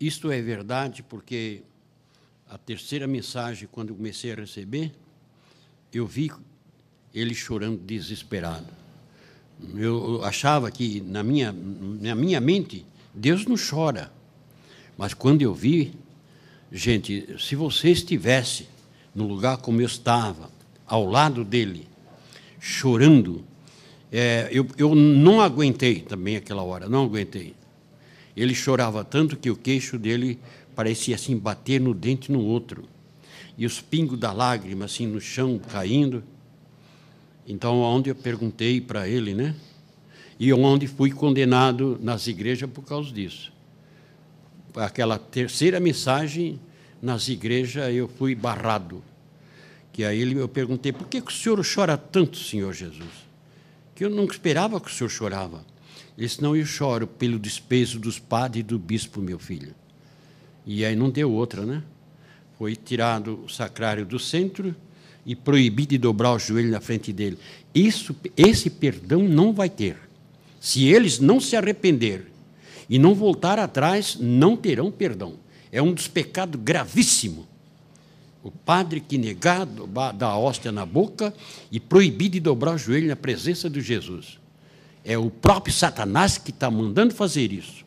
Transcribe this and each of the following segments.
Isto é verdade porque a terceira mensagem, quando eu comecei a receber, eu vi ele chorando desesperado. Eu achava que na minha, na minha mente, Deus não chora. Mas quando eu vi, gente, se você estivesse no lugar como eu estava, ao lado dele, chorando, é, eu, eu não aguentei também aquela hora, não aguentei. Ele chorava tanto que o queixo dele parecia assim bater no dente no outro. E os pingos da lágrima assim no chão caindo. Então, onde eu perguntei para ele, né? E onde fui condenado nas igrejas por causa disso. Aquela terceira mensagem nas igrejas eu fui barrado. Que aí eu perguntei: por que, que o senhor chora tanto, Senhor Jesus? Que eu nunca esperava que o senhor chorava. Ele disse, não, eu choro pelo despeso dos padres e do bispo, meu filho. E aí não deu outra, né? Foi tirado o sacrário do centro e proibido de dobrar o joelho na frente dele. Isso, esse perdão não vai ter. Se eles não se arrepender e não voltar atrás, não terão perdão. É um dos pecados gravíssimos. O padre que negar dar a hóstia na boca e proibir de dobrar o joelho na presença de Jesus. É o próprio Satanás que está mandando fazer isso.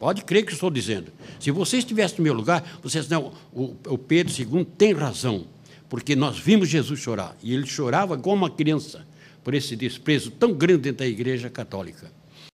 Pode crer que estou dizendo. Se você estivesse no meu lugar, vocês não. O, o Pedro II tem razão, porque nós vimos Jesus chorar e ele chorava como uma criança por esse desprezo tão grande dentro da Igreja Católica.